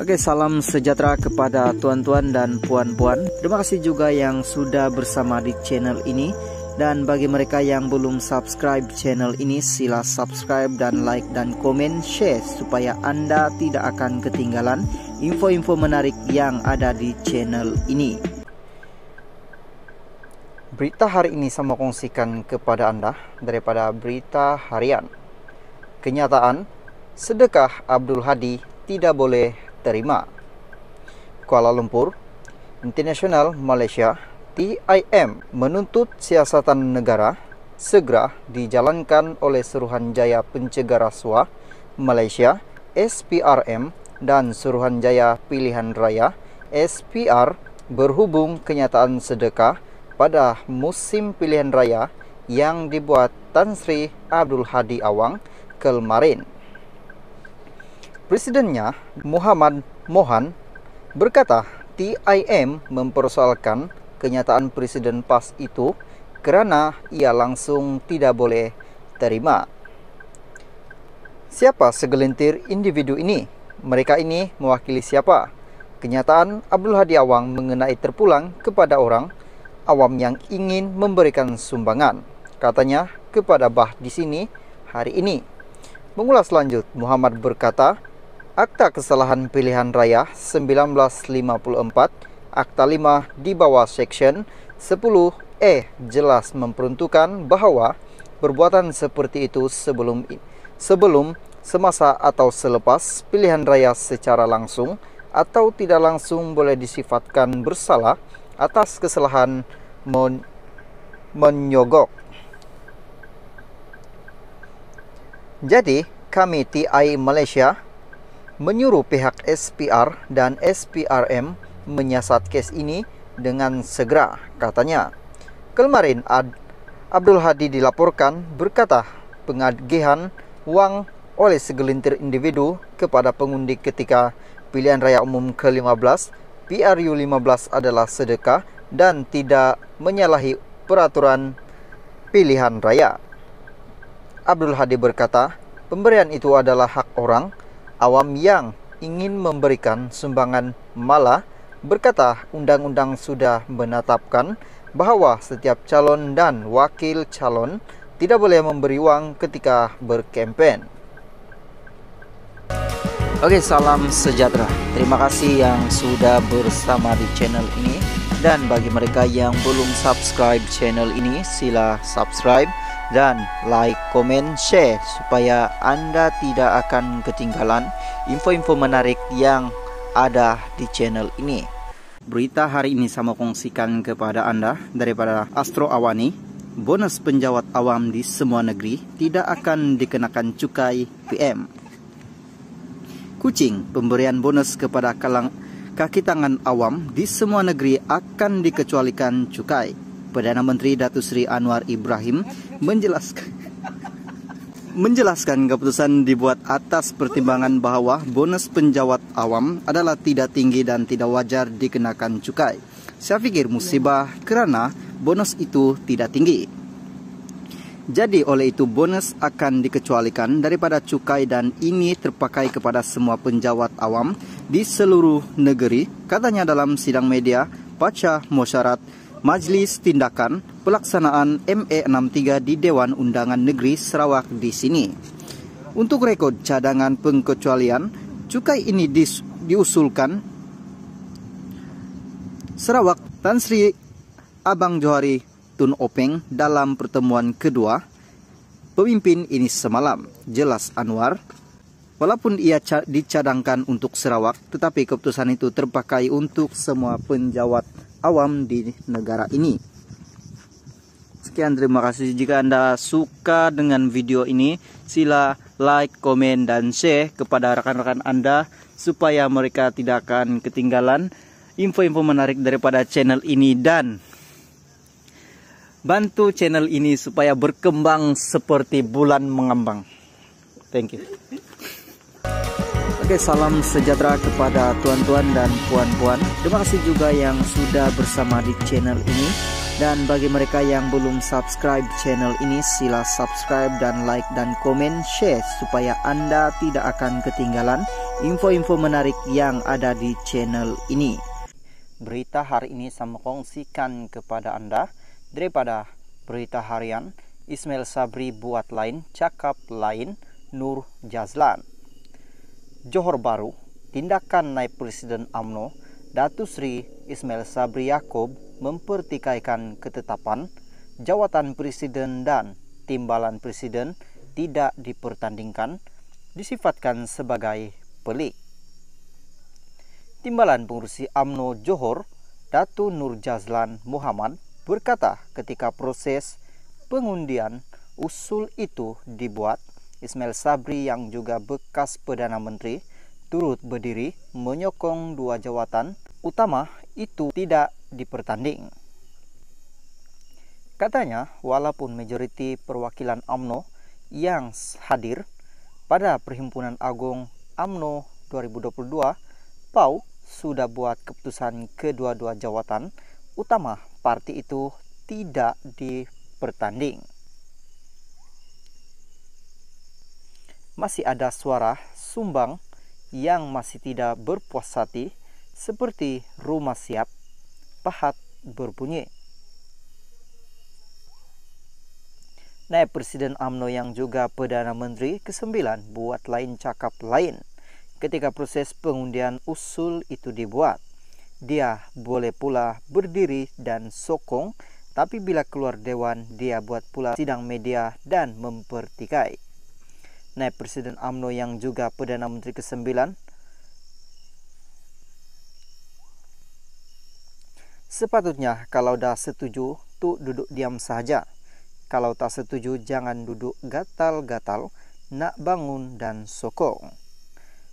Oke, salam sejahtera kepada tuan-tuan dan puan-puan. Terima kasih juga yang sudah bersama di channel ini. Dan bagi mereka yang belum subscribe channel ini, sila subscribe dan like dan komen share supaya Anda tidak akan ketinggalan info-info menarik yang ada di channel ini. Berita hari ini saya mau kongsikan kepada Anda daripada berita harian. Kenyataan, sedekah Abdul Hadi tidak boleh terima. Kuala Lumpur, International Malaysia TIM menuntut siasatan negara segera dijalankan oleh Suruhanjaya Pencegah Rasuah Malaysia SPRM dan Suruhanjaya Pilihan Raya SPR berhubung kenyataan sedekah pada musim pilihan raya yang dibuat Tan Sri Abdul Hadi Awang kemarin. Presidennya, Muhammad Mohan, berkata TIM mempersoalkan kenyataan Presiden PAS itu karena ia langsung tidak boleh terima. Siapa segelintir individu ini? Mereka ini mewakili siapa? Kenyataan Abdul Hadi Awang mengenai terpulang kepada orang awam yang ingin memberikan sumbangan. Katanya kepada Bah di sini hari ini. Mengulas lanjut, Muhammad berkata, Akta Kesalahan Pilihan Raya 1954 Akta 5 di bawah Seksyen 10E jelas memperuntukkan bahawa perbuatan seperti itu sebelum sebelum semasa atau selepas pilihan raya secara langsung atau tidak langsung boleh disifatkan bersalah atas kesalahan men- menyogok. Jadi, kami TI Malaysia menyuruh pihak SPR dan SPRM menyiasat kes ini dengan segera, katanya. Kemarin Ad Abdul Hadi dilaporkan berkata pengagihan uang oleh segelintir individu kepada pengundi ketika pilihan raya umum ke-15 PRU 15 adalah sedekah dan tidak menyalahi peraturan pilihan raya. Abdul Hadi berkata, pemberian itu adalah hak orang awam yang ingin memberikan sumbangan malah berkata undang-undang sudah menetapkan bahwa setiap calon dan wakil calon tidak boleh memberi uang ketika berkempen. Oke, salam sejahtera. Terima kasih yang sudah bersama di channel ini dan bagi mereka yang belum subscribe channel ini, sila subscribe dan like, komen, share supaya Anda tidak akan ketinggalan info-info menarik yang ada di channel ini. Berita hari ini sama kongsikan kepada Anda daripada Astro Awani. Bonus penjawat awam di semua negeri tidak akan dikenakan cukai PM. Kucing, pemberian bonus kepada kalang kaki tangan awam di semua negeri akan dikecualikan cukai. Perdana Menteri Datu Seri Anwar Ibrahim menjelaskan menjelaskan keputusan dibuat atas pertimbangan bahawa bonus penjawat awam adalah tidak tinggi dan tidak wajar dikenakan cukai. Saya fikir musibah kerana bonus itu tidak tinggi. Jadi oleh itu bonus akan dikecualikan daripada cukai dan ini terpakai kepada semua penjawat awam di seluruh negeri, katanya dalam sidang media Pacah Mosyarat Majlis Tindakan Pelaksanaan ME63 di Dewan Undangan Negeri Sarawak di sini. Untuk rekod cadangan pengkecualian cukai ini dis, diusulkan Sarawak Tan Sri Abang Johari Tun Openg dalam pertemuan kedua pemimpin ini semalam, jelas Anwar. Walaupun ia dicadangkan untuk Sarawak, tetapi keputusan itu terpakai untuk semua penjawat awam di negara ini. Sekian terima kasih jika Anda suka dengan video ini, sila like, komen dan share kepada rekan-rekan Anda supaya mereka tidak akan ketinggalan info-info menarik daripada channel ini dan bantu channel ini supaya berkembang seperti bulan mengambang. Thank you. Oke, salam sejahtera kepada tuan-tuan dan puan-puan. Terima kasih juga yang sudah bersama di channel ini. Dan bagi mereka yang belum subscribe channel ini, sila subscribe dan like dan komen share supaya Anda tidak akan ketinggalan info-info menarik yang ada di channel ini. Berita hari ini saya kongsikan kepada Anda daripada berita harian Ismail Sabri buat lain, cakap lain, Nur Jazlan. Johor Baru, tindakan naik Presiden AMNO Datu Sri Ismail Sabri Yaakob mempertikaikan ketetapan jawatan presiden dan timbalan presiden tidak dipertandingkan disifatkan sebagai pelik. Timbalan pengurusi AMNO Johor, Datu Nur Jazlan Muhammad berkata ketika proses pengundian usul itu dibuat, Ismail Sabri yang juga bekas Perdana Menteri turut berdiri menyokong dua jawatan utama itu tidak dipertanding. Katanya, walaupun majoriti perwakilan AMNO yang hadir pada Perhimpunan Agung AMNO 2022, PAU sudah buat keputusan kedua-dua jawatan utama parti itu tidak dipertanding. Masih ada suara sumbang yang masih tidak berpuas hati seperti rumah siap, pahat berbunyi. Nah, Presiden AMNO yang juga Perdana Menteri ke-9 buat lain cakap lain. Ketika proses pengundian usul itu dibuat, dia boleh pula berdiri dan sokong, tapi bila keluar dewan dia buat pula sidang media dan mempertikai. Naib Presiden AMNO yang juga Perdana Menteri ke-9 Sepatutnya kalau dah setuju tu duduk diam saja Kalau tak setuju jangan duduk gatal-gatal Nak bangun dan sokong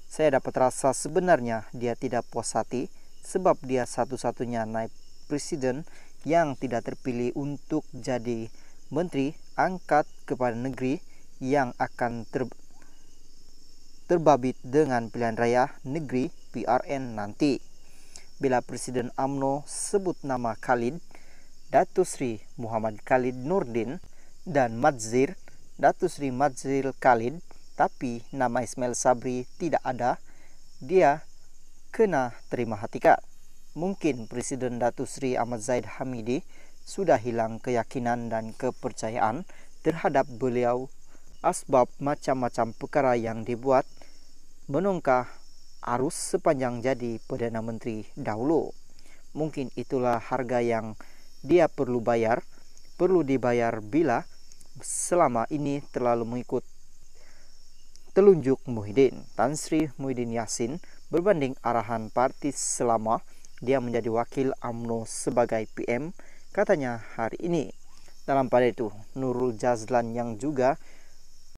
Saya dapat rasa sebenarnya dia tidak puas hati Sebab dia satu-satunya naib presiden yang tidak terpilih untuk jadi menteri angkat kepada negeri yang akan ter, terbabit dengan pilihan raya negeri PRN nanti. Bila Presiden AMNO sebut nama Khalid, Datu Sri Muhammad Khalid Nurdin dan Madzir, Datu Sri Madzir Khalid, tapi nama Ismail Sabri tidak ada, dia kena terima hati hakikat. Mungkin Presiden Datu Sri Ahmad Zaid Hamidi sudah hilang keyakinan dan kepercayaan terhadap beliau asbab macam-macam perkara yang dibuat menungkah arus sepanjang jadi Perdana Menteri dahulu. Mungkin itulah harga yang dia perlu bayar, perlu dibayar bila selama ini terlalu mengikut telunjuk Muhyiddin. Tan Sri Muhyiddin Yassin berbanding arahan parti selama dia menjadi wakil AMNO sebagai PM katanya hari ini. Dalam pada itu, Nurul Jazlan yang juga